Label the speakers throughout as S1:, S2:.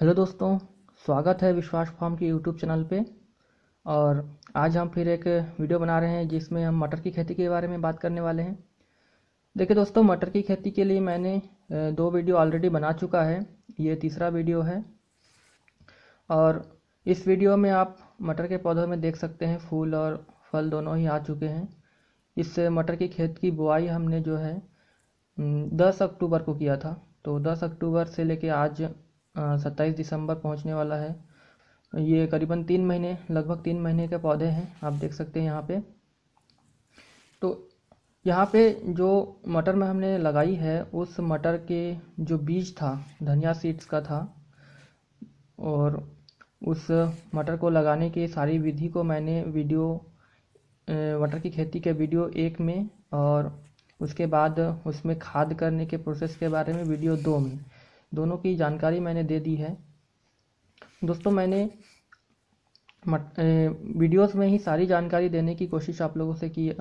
S1: hello दोस्तों स्वागत है विश्वास फार्म के यूट्यूब चैनल पे और आज हम फिर एक वीडियो बना रहे हैं जिसमें हम मटर की खेती के बारे में बात करने वाले हैं देखिए दोस्तों मटर की खेती के लिए मैंने दो वीडियो ऑलरेडी बना चुका है ये तीसरा वीडियो है और इस वीडियो में आप मटर के पौधों में देख सकते हैं फूल और फल दोनों ही आ चुके हैं इस मटर की खेत की बुआई हमने जो है दस अक्टूबर को किया था तो दस अक्टूबर से लेके आज सत्ताईस दिसंबर पहुंचने वाला है ये करीबन तीन महीने लगभग तीन महीने के पौधे हैं आप देख सकते हैं यहाँ पे तो यहाँ पे जो मटर में हमने लगाई है उस मटर के जो बीज था धनिया सीड्स का था और उस मटर को लगाने की सारी विधि को मैंने वीडियो मटर की खेती के वीडियो एक में और उसके बाद उसमें खाद करने के प्रोसेस के बारे में वीडियो दो में दोनों की जानकारी मैंने दे दी है दोस्तों मैंने मट वीडियोस में ही सारी जानकारी देने की कोशिश आप लोगों से की आ,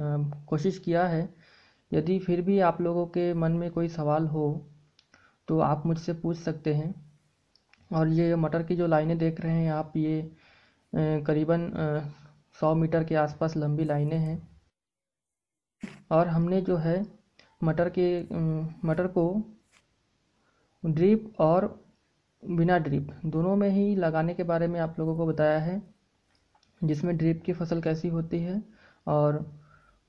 S1: कोशिश किया है यदि फिर भी आप लोगों के मन में कोई सवाल हो तो आप मुझसे पूछ सकते हैं और ये मटर की जो लाइनें देख रहे हैं आप ये करीबन सौ मीटर के आसपास लंबी लाइनें हैं और हमने जो है मटर के मटर को ड्रिप और बिना ड्रिप दोनों में ही लगाने के बारे में आप लोगों को बताया है जिसमें ड्रिप की फसल कैसी होती है और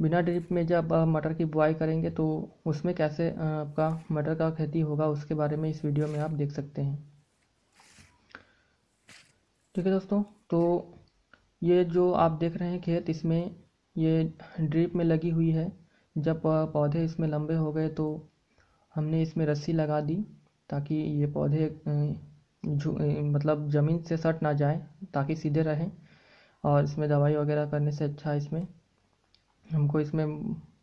S1: बिना ड्रिप में जब मटर की बुआई करेंगे तो उसमें कैसे आपका मटर का खेती होगा उसके बारे में इस वीडियो में आप देख सकते हैं ठीक है दोस्तों तो ये जो आप देख रहे हैं खेत इसमें ये ड्रिप में लगी हुई है जब पौधे इसमें लंबे हो गए तो हमने इसमें रस्सी लगा दी ताकि ये पौधे मतलब ज़मीन से सट ना जाए ताकि सीधे रहें और इसमें दवाई वगैरह करने से अच्छा है इसमें हमको इसमें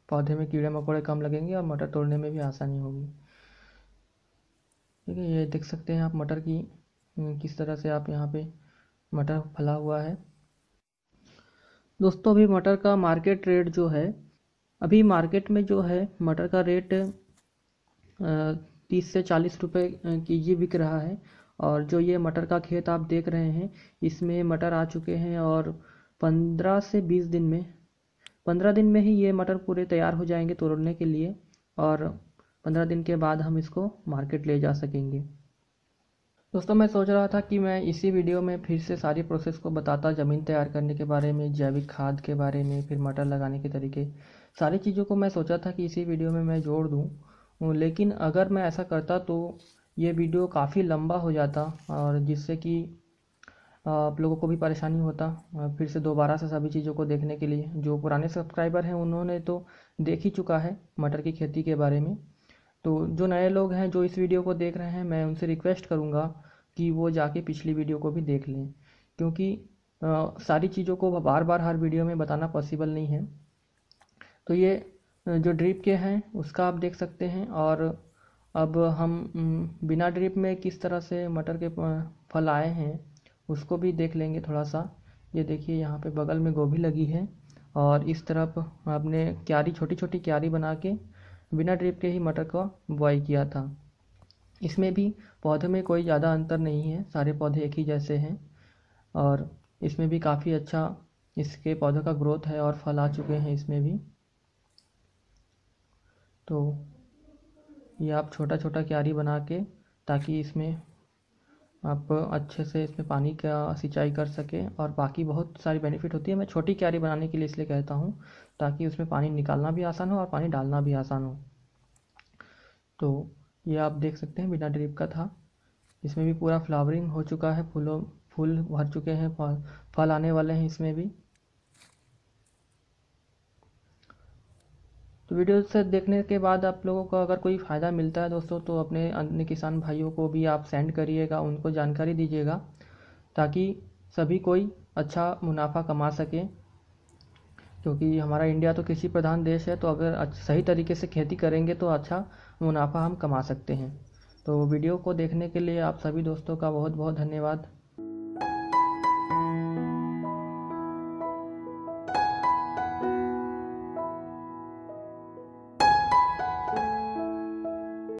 S1: पौधे में कीड़े मकोड़े कम लगेंगे और मटर तोड़ने में भी आसानी होगी ठीक है ये देख सकते हैं आप मटर की किस तरह से आप यहाँ पे मटर फला हुआ है दोस्तों अभी मटर का मार्केट रेट जो है अभी मार्केट में जो है मटर का रेट तीस से चालीस रुपये की ये बिक रहा है और जो ये मटर का खेत आप देख रहे हैं इसमें मटर आ चुके हैं और पंद्रह से बीस दिन में पंद्रह दिन में ही ये मटर पूरे तैयार हो जाएंगे तोड़ने के लिए और पंद्रह दिन के बाद हम इसको मार्केट ले जा सकेंगे दोस्तों मैं सोच रहा था कि मैं इसी वीडियो में फिर से सारी प्रोसेस को बताता ज़मीन तैयार करने के बारे में जैविक खाद के बारे में फिर मटर लगाने के तरीके सारी चीज़ों को मैं सोचा था कि इसी वीडियो में मैं जोड़ दूँ हूँ लेकिन अगर मैं ऐसा करता तो ये वीडियो काफ़ी लंबा हो जाता और जिससे कि आप लोगों को भी परेशानी होता फिर से दोबारा से सभी चीज़ों को देखने के लिए जो पुराने सब्सक्राइबर हैं उन्होंने तो देख ही चुका है मटर की खेती के बारे में तो जो नए लोग हैं जो इस वीडियो को देख रहे हैं मैं उनसे रिक्वेस्ट करूँगा कि वो जाके पिछली वीडियो को भी देख लें क्योंकि आ, सारी चीज़ों को बार बार हर वीडियो में बताना पॉसिबल नहीं है तो ये जो ड्रिप के हैं उसका आप देख सकते हैं और अब हम बिना ड्रिप में किस तरह से मटर के फल आए हैं उसको भी देख लेंगे थोड़ा सा ये देखिए यहाँ पे बगल में गोभी लगी है और इस तरफ आपने क्यारी छोटी छोटी क्यारी बना के बिना ड्रिप के ही मटर का बुआई किया था इसमें भी पौधे में कोई ज़्यादा अंतर नहीं है सारे पौधे एक ही जैसे हैं और इसमें भी काफ़ी अच्छा इसके पौधों का ग्रोथ है और फल आ चुके हैं इसमें भी तो ये आप छोटा छोटा क्यारी बना के ताकि इसमें आप अच्छे से इसमें पानी का सिंचाई कर सकें और बाकी बहुत सारी बेनिफिट होती है मैं छोटी क्यारी बनाने के लिए इसलिए कहता हूँ ताकि उसमें पानी निकालना भी आसान हो और पानी डालना भी आसान हो तो ये आप देख सकते हैं बिना ड्रिप का था इसमें भी पूरा फ्लावरिंग हो चुका है फूलों फूल भर चुके हैं फल आने वाले हैं इसमें भी वीडियो से देखने के बाद आप लोगों को अगर कोई फ़ायदा मिलता है दोस्तों तो अपने अन्य किसान भाइयों को भी आप सेंड करिएगा उनको जानकारी दीजिएगा ताकि सभी कोई अच्छा मुनाफा कमा सके क्योंकि हमारा इंडिया तो कृषि प्रधान देश है तो अगर सही तरीके से खेती करेंगे तो अच्छा मुनाफा हम कमा सकते हैं तो वीडियो को देखने के लिए आप सभी दोस्तों का बहुत बहुत धन्यवाद